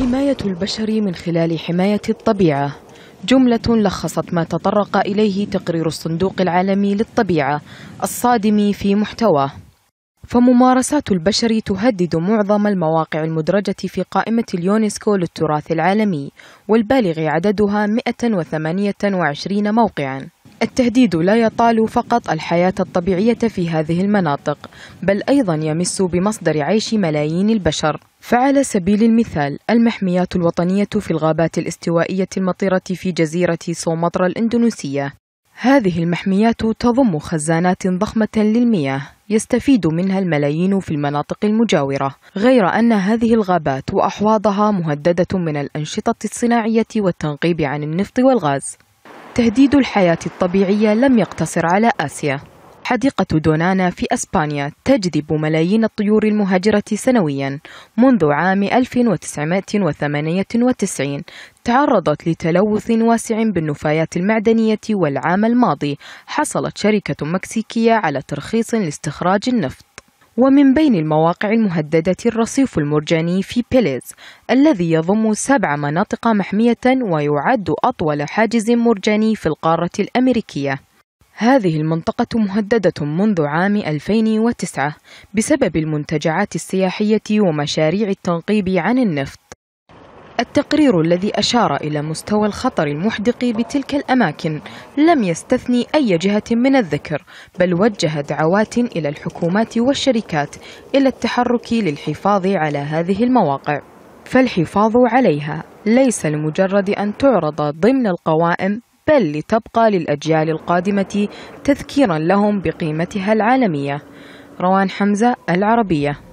حماية البشر من خلال حماية الطبيعة جملة لخصت ما تطرق إليه تقرير الصندوق العالمي للطبيعة الصادم في محتواه فممارسات البشر تهدد معظم المواقع المدرجة في قائمة اليونسكو للتراث العالمي والبالغ عددها 128 موقعاً التهديد لا يطال فقط الحياة الطبيعية في هذه المناطق بل أيضا يمس بمصدر عيش ملايين البشر فعلى سبيل المثال المحميات الوطنية في الغابات الاستوائية المطيرة في جزيرة سومطرة الإندونيسية هذه المحميات تضم خزانات ضخمة للمياه يستفيد منها الملايين في المناطق المجاورة غير أن هذه الغابات وأحواضها مهددة من الأنشطة الصناعية والتنقيب عن النفط والغاز تهديد الحياة الطبيعية لم يقتصر على آسيا حديقة دونانا في أسبانيا تجذب ملايين الطيور المهاجرة سنويا منذ عام 1998 تعرضت لتلوث واسع بالنفايات المعدنية والعام الماضي حصلت شركة مكسيكية على ترخيص لاستخراج النفط ومن بين المواقع المهددة الرصيف المرجاني في بيليز الذي يضم سبع مناطق محمية ويعد أطول حاجز مرجاني في القارة الأمريكية هذه المنطقة مهددة منذ عام 2009 بسبب المنتجعات السياحية ومشاريع التنقيب عن النفط التقرير الذي أشار إلى مستوى الخطر المحدق بتلك الأماكن لم يستثني أي جهة من الذكر بل وجه دعوات إلى الحكومات والشركات إلى التحرك للحفاظ على هذه المواقع فالحفاظ عليها ليس لمجرد أن تعرض ضمن القوائم بل لتبقى للأجيال القادمة تذكيرا لهم بقيمتها العالمية روان حمزة العربية